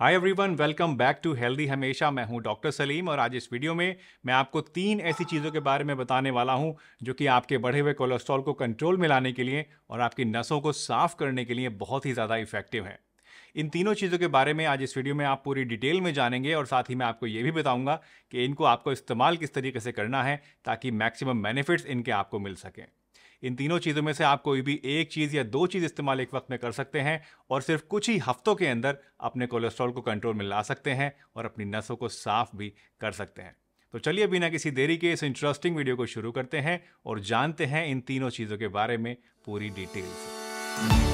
hi everyone welcome back to Healthy Hamesha मैं हूं doctor Salim और आज इस वीडियो में मैं आपको तीन ऐसी चीज़ों के बारे में बताने वाला हूं जो कि आपके बढ़े हुए कोलेस्ट्रॉल को कंट्रोल में लाने के लिए और आपकी नसों को साफ करने के लिए बहुत ही ज़्यादा इफेक्टिव है इन तीनों चीज़ों के बारे में आज इस वीडियो में आप पूरी डिटेल में जानेंगे और साथ ही मैं आपको ये भी बताऊँगा कि इनको आपको इस्तेमाल किस तरीके से करना है ताकि मैक्सिमम बेनिफिट्स इनके आपको मिल सकें इन तीनों चीज़ों में से आप कोई भी एक चीज़ या दो चीज़ इस्तेमाल एक वक्त में कर सकते हैं और सिर्फ कुछ ही हफ्तों के अंदर अपने कोलेस्ट्रॉल को कंट्रोल में ला सकते हैं और अपनी नसों को साफ भी कर सकते हैं तो चलिए बिना किसी देरी के इस इंटरेस्टिंग वीडियो को शुरू करते हैं और जानते हैं इन तीनों चीज़ों के बारे में पूरी डिटेल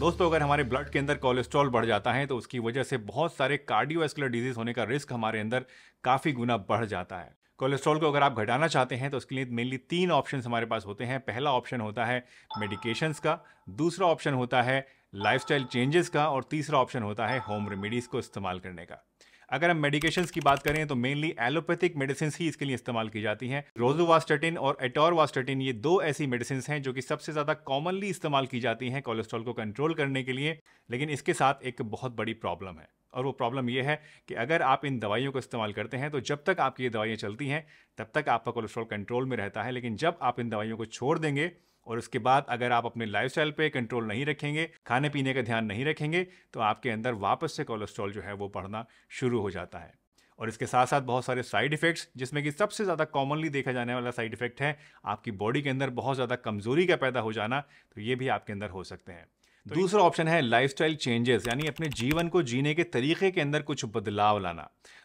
दोस्तों अगर हमारे ब्लड के अंदर कोलेस्ट्रॉल बढ़ जाता है तो उसकी वजह से बहुत सारे कार्डियोवैस्कुलर डिजीज होने का रिस्क हमारे अंदर काफ़ी गुना बढ़ जाता है कोलेस्ट्रॉल को अगर आप घटाना चाहते हैं तो उसके लिए मेनली तीन ऑप्शन हमारे पास होते हैं पहला ऑप्शन होता है मेडिकेशंस का दूसरा ऑप्शन होता है लाइफस्टाइल चेंजेस का और तीसरा ऑप्शन होता है होम रेमेडीज़ को इस्तेमाल करने का अगर हम मेडिकेशन की बात करें तो मेनली एलोपैथिक मेडिसिन ही इसके लिए इस्तेमाल की जाती हैं रोजोवास्टेटिन और एटोरवास्टेटिन ये दो ऐसी मेडिसिन हैं जो कि सबसे ज़्यादा कॉमनली इस्तेमाल की जाती हैं कोलेस्ट्रॉल को कंट्रोल करने के लिए लेकिन इसके साथ एक बहुत बड़ी प्रॉब्लम है और वो प्रॉब्लम ये है कि अगर आप इन दवाइयों को इस्तेमाल करते हैं तो जब तक आपकी ये दवाइयाँ चलती हैं तब तक आपका कोलेस्ट्रॉल कंट्रोल में रहता है लेकिन जब आप इन दवाइयों को छोड़ देंगे और उसके बाद अगर आप अपने लाइफ पर कंट्रोल नहीं रखेंगे खाने पीने का ध्यान नहीं रखेंगे तो आपके अंदर वापस से कोलेस्ट्रॉल जो है वो बढ़ना शुरू हो जाता है और इसके साथ साथ बहुत सारे साइड इफेक्ट्स जिसमें कि सबसे ज़्यादा कॉमनली देखा जाने वाला साइड इफेक्ट है आपकी बॉडी के अंदर बहुत ज़्यादा कमज़ोरी का पैदा हो जाना तो ये भी आपके अंदर हो सकते हैं तो दूसरा ऑप्शन है स्टाइल चेंजेस यानी अपने जीवन को जीने के तरीके के अंदर कुछ बदलाव लाना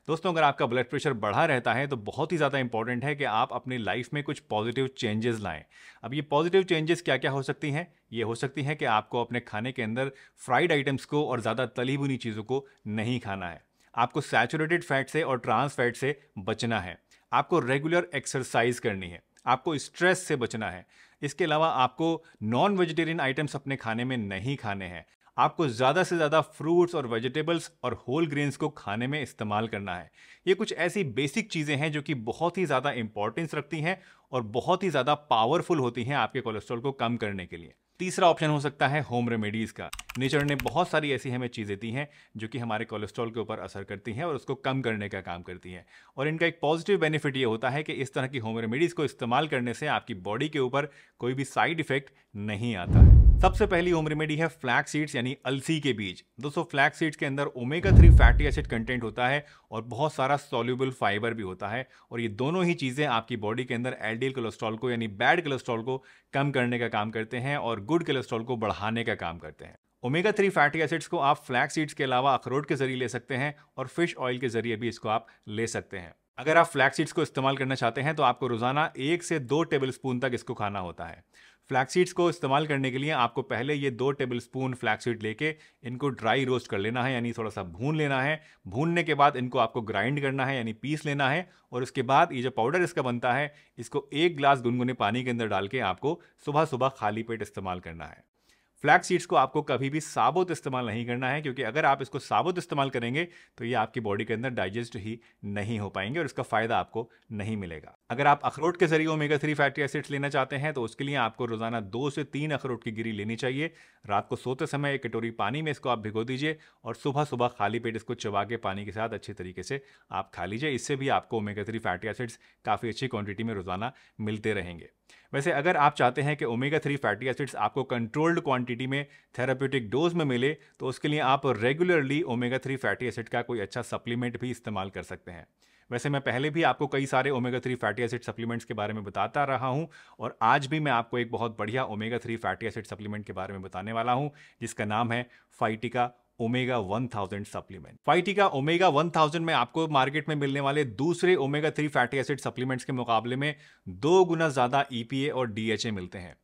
दोस्तों अगर आपका ब्लड प्रेशर बढ़ा रहता है तो बहुत ही ज़्यादा इंपॉर्टेंट है कि आप अपनी लाइफ में कुछ पॉजिटिव चेंजेस लाएं अब ये पॉजिटिव चेंजेस क्या क्या हो सकती हैं ये हो सकती हैं कि आपको अपने खाने के अंदर फ्राइड आइटम्स को और ज़्यादा तली बुनी चीज़ों को नहीं खाना है आपको सैचुरेटेड फैट से और ट्रांस फैट से बचना है आपको रेगुलर एक्सरसाइज करनी है आपको स्ट्रेस से बचना है इसके अलावा आपको नॉन वेजिटेरियन आइटम्स अपने खाने में नहीं खाने हैं आपको ज़्यादा से ज़्यादा फ्रूट्स और वेजिटेबल्स और होल ग्रेन्स को खाने में इस्तेमाल करना है ये कुछ ऐसी बेसिक चीज़ें हैं जो कि बहुत ही ज़्यादा इंपॉर्टेंस रखती हैं और बहुत ही ज़्यादा पावरफुल होती हैं आपके कोलेस्ट्रॉल को कम करने के लिए तीसरा ऑप्शन हो सकता है होम रेमेडीज़ का नेचर ने बहुत सारी ऐसी हमें चीज़ें दी हैं जो कि हमारे कोलेस्ट्रॉल के ऊपर असर करती हैं और उसको कम करने का काम करती हैं और इनका एक पॉजिटिव बेनिफिट ये होता है कि इस तरह की होम रेमेडीज़ को इस्तेमाल करने से आपकी बॉडी के ऊपर कोई भी साइड इफ़ेक्ट नहीं आता है सबसे पहली होम रेमेडी है फ्लैक सीड्स यानी अलसी के बीज दोस्तों फ्लैक सीड्स के अंदर omega three fatty acid content होता है और बहुत सारा सोल्यूबल फाइबर भी होता है और ये दोनों ही चीज़ें आपकी बॉडी के अंदर एलडीएल कोलेस्ट्रॉल को यानी बैड कोलेस्ट्रॉल को कम करने का काम करते हैं और गुड कोलेस्ट्रॉल को बढ़ाने का काम करते हैं ओमेगा थ्री फैटी एसिड्स को आप फ्लैक सीड्स के अलावा अखरोट के जरिए ले सकते हैं और फिश ऑयल के जरिए भी इसको आप ले सकते हैं अगर आप फ्लैक्सीड्स को इस्तेमाल करना चाहते हैं तो आपको रोजाना एक से दो टेबल स्पून तक इसको खाना होता है फ्लैक्सीड्स को इस्तेमाल करने के लिए आपको पहले ये दो टेबल स्पून फ्लैक्सीड लेके इनको ड्राई रोस्ट कर लेना है यानी थोड़ा सा भून लेना है भूनने के बाद इनको आपको ग्राइंड करना है यानी पीस लेना है और उसके बाद ये जो पाउडर इसका बनता है इसको एक ग्लास गुनगुने पानी के अंदर डाल के आपको सुबह सुबह खाली पेट इस्तेमाल करना है फ्लैक्स सीड्स को आपको कभी भी साबुत इस्तेमाल नहीं करना है क्योंकि अगर आप इसको साबुत इस्तेमाल करेंगे तो ये आपकी बॉडी के अंदर डाइजेस्ट ही नहीं हो पाएंगे और इसका फ़ायदा आपको नहीं मिलेगा अगर आप अखरोट के जरिए ओमेगा थ्री फैटी एसिड्स लेना चाहते हैं तो उसके लिए आपको रोजाना दो से तीन अखरोट की गिरी लेनी चाहिए रात को सोते समय एक कटोरी पानी में इसको आप भिगो दीजिए और सुबह सुबह खाली पेट इसको चबा के पानी के साथ अच्छे तरीके से आप खा लीजिए इससे भी आपको ओमेगा थ्री फैटी एसिड्स काफ़ी अच्छी क्वान्टिटी में रोजाना मिलते रहेंगे वैसे अगर आप चाहते हैं कि ओमेगा थ्री फैटी एसिड्स आपको कंट्रोल्ड क्वांटिटी में थेरापेटिक डोज में मिले तो उसके लिए आप regularly omega three fatty acid का कोई अच्छा सप्लीमेंट भी इस्तेमाल कर सकते हैं वैसे मैं पहले भी आपको कई सारे omega three fatty acid supplements के बारे में बताता रहा हूँ और आज भी मैं आपको एक बहुत बढ़िया omega three fatty acid supplement के बारे में बताने वाला हूँ जिसका नाम है फाइटिका ओमेगा 1000 सप्लीमेंट फाइटी का ओमेगा 1000 में आपको मार्केट में मिलने वाले दूसरे ओमेगा 3 फैटी एसिड सप्लीमेंट्स के मुकाबले में दो गुना ज़्यादा ईपीए e और डीएचए मिलते हैं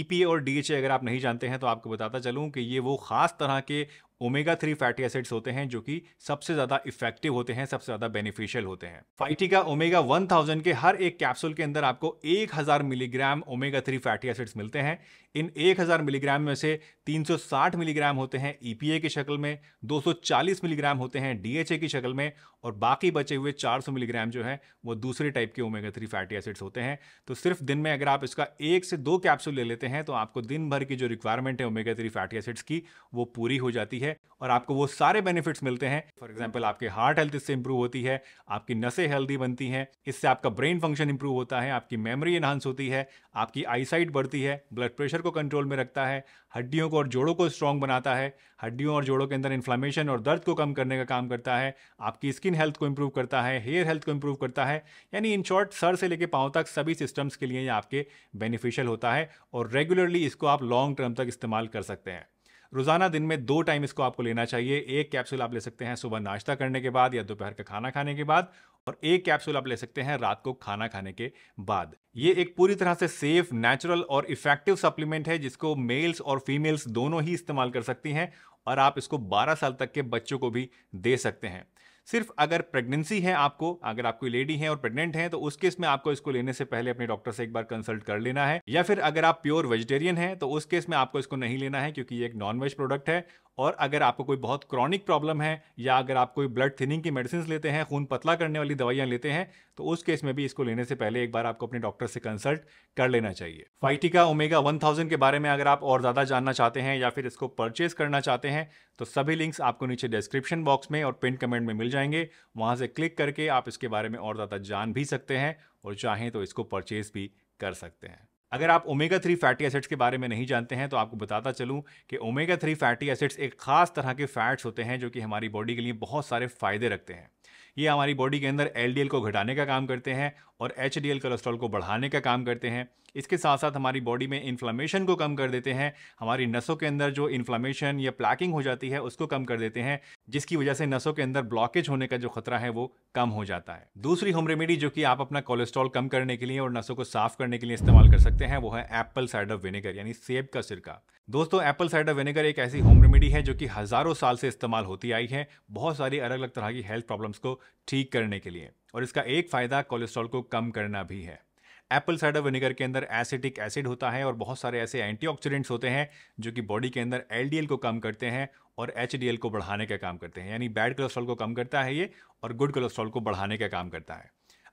ईपीए e और डीएचए अगर आप नहीं जानते हैं तो आपको बताता चलूं कि ये वो खास तरह के ओमेगा थ्री फैटी एसिड्स होते हैं जो कि सबसे ज़्यादा इफेक्टिव होते हैं सबसे ज़्यादा बेनिफिशियल होते हैं फाइटिका ओमेगा वन थाउजेंड के हर एक कैप्सूल के अंदर आपको एक हज़ार milligram omega three fatty acids मिलते हैं इन एक हज़ार मिलीग्राम में से 360 मिलीग्राम होते हैं ई e की शक्ल में 240 मिलीग्राम होते हैं डी की शक्ल में और बाकी बचे हुए 400 मिलीग्राम जो है वो दूसरे टाइप के ओमेगा थ्री फैटी एसिड्स होते हैं तो सिर्फ दिन में अगर आप इसका एक से दो कैप्सूल ले लेते हैं तो आपको दिन भर की जो रिक्वायरमेंट है ओमेगा थ्री फैटी एसिड्स की वो पूरी हो जाती है है और आपको वो सारे बेनिफिट्स मिलते हैं फॉर एग्जाम्पल आपके हार्ट हेल्थ इससे इंप्रूव होती है आपकी नसें हेल्दी बनती हैं इससे आपका ब्रेन फंक्शन इंप्रूव होता है आपकी मेमोरी इन्हांस होती है आपकी आईसाइट बढ़ती है ब्लड प्रेशर को कंट्रोल में रखता है हड्डियों को और जोड़ों को स्ट्रांग बनाता है हड्डियों और जोड़ों के अंदर इन्फ्लामेशन और दर्द को कम करने का काम करता है आपकी स्किन हेल्थ को इंप्रूव करता है हेयर हेल्थ को इंप्रूव करता है यानी इन शॉर्ट सर से लेकर पाँव तक सभी सिस्टम्स के लिए आपके बेनिफिशियल होता है और रेगुलरली इसको आप लॉन्ग टर्म तक इस्तेमाल कर सकते हैं रोज़ाना दिन में दो टाइम इसको आपको लेना चाहिए एक कैप्सूल आप ले सकते हैं सुबह नाश्ता करने के बाद या दोपहर का खाना खाने के बाद और एक कैप्सूल आप ले सकते हैं रात को खाना खाने के बाद ये एक पूरी तरह से सेफ नेचुरल और इफेक्टिव सप्लीमेंट है जिसको मेल्स और फीमेल्स दोनों ही इस्तेमाल कर सकती हैं और आप इसको 12 साल तक के बच्चों को भी दे सकते हैं सिर्फ अगर प्रेगनेंसी है आपको अगर आपको लेडी है और प्रेग्नेंट है तो उस केस में आपको इसको लेने से पहले अपने डॉक्टर से एक बार कंसल्ट कर लेना है या फिर अगर आप प्योर वेजिटेरियन है तो उस केस में आपको इसको नहीं लेना है क्योंकि ये एक नॉन वेज प्रोडक्ट है और अगर आपको कोई बहुत क्रॉनिक प्रॉब्लम है या अगर आप कोई ब्लड थिनिंग की मेडिसिन लेते हैं खून पतला करने वाली दवाइयाँ लेते हैं तो उस केस में भी इसको लेने से पहले एक बार आपको अपने डॉक्टर से कंसल्ट कर लेना चाहिए फाइटिका ओमेगा 1000 के बारे में अगर आप और ज़्यादा जानना चाहते हैं या फिर इसको परचेज करना चाहते हैं तो सभी लिंक्स आपको नीचे डिस्क्रिप्शन बॉक्स में और पिन कमेंट में मिल जाएंगे वहाँ से क्लिक करके आप इसके बारे में और ज़्यादा जान भी सकते हैं और चाहें तो इसको परचेज भी कर सकते हैं अगर आप ओमेगा थ्री फैटी एसिड्स के बारे में नहीं जानते हैं तो आपको बताता चलूं कि ओमेगा थ्री फैटी एसिड्स एक खास तरह के फैट्स होते हैं जो कि हमारी बॉडी के लिए बहुत सारे फायदे रखते हैं ये हमारी बॉडी के अंदर एल को घटाने का काम करते हैं और एच कोलेस्ट्रॉल को बढ़ाने का काम करते हैं इसके साथ साथ हमारी बॉडी में इन्फ्लामेशन को कम कर देते हैं हमारी नसों के अंदर जो इन्फ्लामेशन या प्लैकिंग हो जाती है उसको कम कर देते हैं जिसकी वजह से नसों के अंदर ब्लॉकेज होने का जो खतरा है वो कम हो जाता है दूसरी होम रेमेडी जो कि आप अपना कोलेस्ट्रॉल कम करने के लिए और नसों को साफ करने के लिए इस्तेमाल कर सकते हैं वो है एप्पल साइडर विनेगर यानी सेब का सिरका दोस्तों एप्पल साइडर विनेगर एक ऐसी होम रेमेडी है जो कि हजारों साल से इस्तेमाल होती आई है बहुत सारी अलग अलग तरह की हेल्थ प्रॉब्लम्स को ठीक करने के लिए और इसका एक फ़ायदा कोलेस्ट्रॉल को कम करना भी है एप्पल साइडर विनेगर के अंदर एसिटिक एसिड होता है और बहुत सारे ऐसे एंटीऑक्सीडेंट्स होते हैं जो कि बॉडी के अंदर एलडीएल को कम करते हैं और एचडीएल को बढ़ाने का काम करते हैं यानी बैड कोलेस्ट्रॉल को कम करता है ये और गुड कोलेस्ट्रॉल को बढ़ाने का काम करता है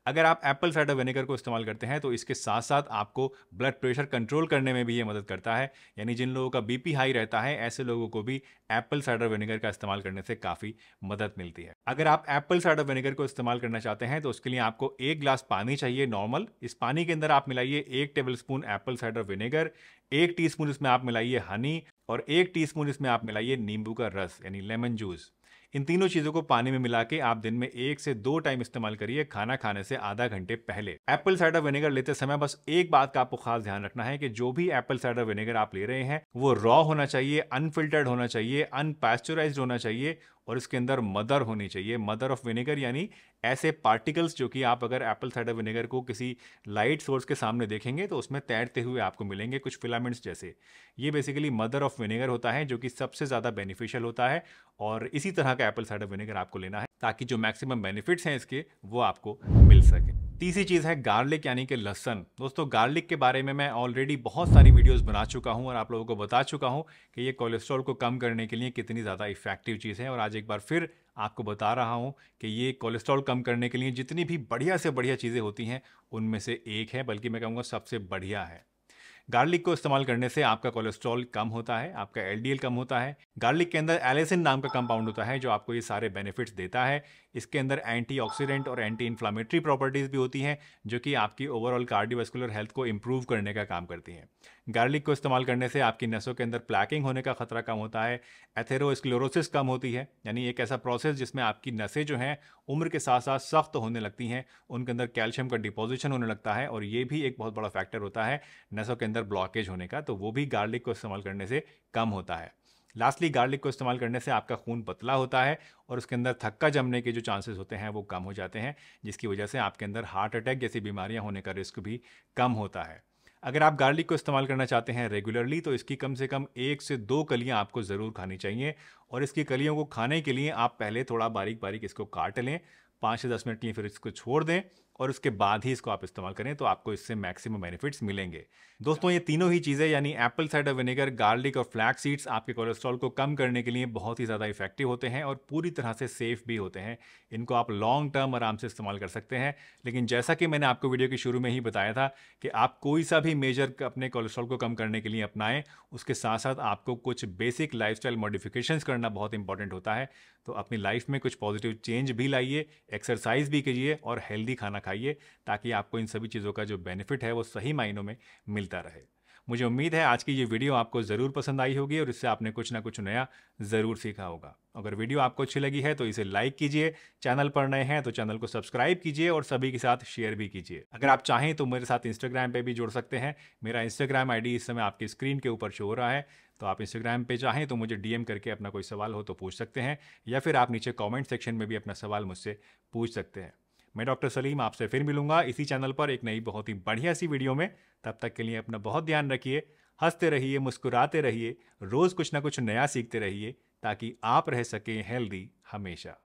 अगर आप एप्पल साइडर विनेगर को इस्तेमाल करते हैं तो इसके साथ साथ आपको ब्लड प्रेशर कंट्रोल करने में भी ये मदद करता है यानी जिन लोगों का बीपी हाई रहता है ऐसे लोगों को भी एप्पल साइडर विनेगर का इस्तेमाल करने से काफ़ी मदद मिलती है अगर आप एप्पल साइडर विनेगर को इस्तेमाल करना चाहते हैं तो उसके लिए आपको एक ग्लास पानी चाहिए नॉर्मल इस पानी के अंदर आप मिलाइए एक tablespoon apple cider vinegar एक टीस्पून इसमें आप मिलाइए हनी और एक टीस्पून इसमें आप मिलाइए नींबू का रस यानी लेमन जूस इन तीनों चीजों को पानी में मिला के आप दिन में एक से दो टाइम इस्तेमाल करिए खाना खाने से आधा घंटे पहले एप्पल साइडर विनेगर लेते समय बस एक बात का आपको खास ध्यान रखना है कि जो भी एप्पल साइडर विनेगर आप ले रहे हैं वो रॉ होना चाहिए अनफिल्टर्ड होना चाहिए अनपैस्चराइज होना चाहिए और इसके अंदर मदर होनी चाहिए मदर ऑफ विनेगर यानी ऐसे पार्टिकल्स जो कि आप अगर एप्पल साइडर विनेगर को किसी लाइट सोर्स के सामने देखेंगे तो उसमें तैरते हुए आपको मिलेंगे कुछ फिलामेंट्स जैसे ये बेसिकली मदर ऑफ विनेगर होता है जो कि सबसे ज़्यादा बेनिफिशियल होता है और इसी तरह का एप्पल साइडर विनेगर आपको लेना है ताकि जो मैक्सिमम बेनिफिट्स हैं इसके वो आपको मिल सके तीसरी चीज़ है गार्लिक यानी कि लहसन दोस्तों गार्लिक के बारे में मैं ऑलरेडी बहुत सारी वीडियोस बना चुका हूं और आप लोगों को बता चुका हूं कि ये कोलेस्ट्रॉल को कम करने के लिए कितनी ज़्यादा इफेक्टिव चीज़ है और आज एक बार फिर आपको बता रहा हूं कि ये कोलेस्ट्रॉल कम करने के लिए जितनी भी बढ़िया से बढ़िया चीज़ें होती हैं उनमें से एक है बल्कि मैं कहूँगा सबसे बढ़िया है गार्लिक को इस्तेमाल करने से आपका कोलेस्ट्रॉल कम होता है आपका एल कम होता है गार्लिक के अंदर एलेसिन नाम का कंपाउंड होता है जो आपको ये सारे बेनिफिट्स देता है इसके अंदर एंटीऑक्सीडेंट और एंटी इन्फ्लामेटरी प्रॉपर्टीज़ भी होती हैं जो कि आपकी ओवरऑल कार्डियोवेस्कुलर हेल्थ को इम्प्रूव करने का काम करती हैं गार्लिक को इस्तेमाल करने से आपकी नसों के अंदर प्लैकिंग होने का खतरा कम होता है एथेरोस्क्लोरोसिस कम होती है यानी एक ऐसा प्रोसेस जिसमें आपकी नसें जो हैं उम्र के साथ साथ सख्त होने लगती हैं उनके अंदर कैल्शियम का डिपोजिशन होने लगता है और ये भी एक बहुत बड़ा फैक्टर होता है नसों के अंदर ब्लॉकेज होने का तो वो भी गार्लिक को इस्तेमाल करने से कम होता है लास्टली गार्लिक को इस्तेमाल करने से आपका खून पतला होता है और उसके अंदर थक्का जमने के जो चांसेस होते हैं वो कम हो जाते हैं जिसकी वजह से आपके अंदर हार्ट अटैक जैसी बीमारियां होने का रिस्क भी कम होता है अगर आप गार्लिक को इस्तेमाल करना चाहते हैं रेगुलरली तो इसकी कम से कम एक से दो कलियाँ आपको ज़रूर खानी चाहिए और इसकी कलियों को खाने के लिए आप पहले थोड़ा बारीक बारीक इसको काट लें पाँच से दस मिनट के लिए फिर इसको छोड़ दें और उसके बाद ही इसको आप इस्तेमाल करें तो आपको इससे मैक्सिमम बेनिफिट्स मिलेंगे दोस्तों ये तीनों ही चीज़ें यानी एप्पल साइडर विनेगर गार्लिक और फ्लैक्स सीड्स आपके कोलेस्ट्रॉल को कम करने के लिए बहुत ही ज़्यादा इफेक्टिव होते हैं और पूरी तरह से सेफ भी होते हैं इनको आप लॉन्ग टर्म आराम से इस्तेमाल कर सकते हैं लेकिन जैसा कि मैंने आपको वीडियो के शुरू में ही बताया था कि आप कोई सा भी मेजर अपने कोलेस्ट्रॉल को कम करने के लिए अपनाएं उसके साथ साथ आपको कुछ बेसिक स्टाइल मॉडिफिकेशंस करना बहुत इंपॉर्टेंट होता है तो अपनी लाइफ में कुछ पॉजिटिव चेंज भी लाइए एक्सरसाइज भी कीजिए और हेल्दी खाना खाइए ताकि आपको इन सभी चीज़ों का जो बेनिफिट है वो सही मायनों में मिलता रहे मुझे उम्मीद है आज की ये वीडियो आपको ज़रूर पसंद आई होगी और इससे आपने कुछ ना कुछ नया ज़रूर सीखा होगा अगर वीडियो आपको अच्छी लगी है तो इसे लाइक कीजिए चैनल पर नए हैं तो चैनल को सब्सक्राइब कीजिए और सभी के साथ शेयर भी कीजिए अगर आप चाहें तो मेरे साथ इंस्टाग्राम पे भी जुड़ सकते हैं मेरा इंस्टाग्राम आई इस समय आपकी स्क्रीन के ऊपर शो हो रहा है तो आप इंस्टाग्राम पर चाहें तो मुझे डी करके अपना कोई सवाल हो तो पूछ सकते हैं या फिर आप नीचे कॉमेंट सेक्शन में भी अपना सवाल मुझसे पूछ सकते हैं मैं डॉक्टर सलीम आपसे फिर मिलूंगा इसी चैनल पर एक नई बहुत ही बढ़िया सी वीडियो में तब तक के लिए अपना बहुत ध्यान रखिए हंसते रहिए मुस्कुराते रहिए रोज़ कुछ ना कुछ नया सीखते रहिए ताकि आप रह सकें हेल्दी हमेशा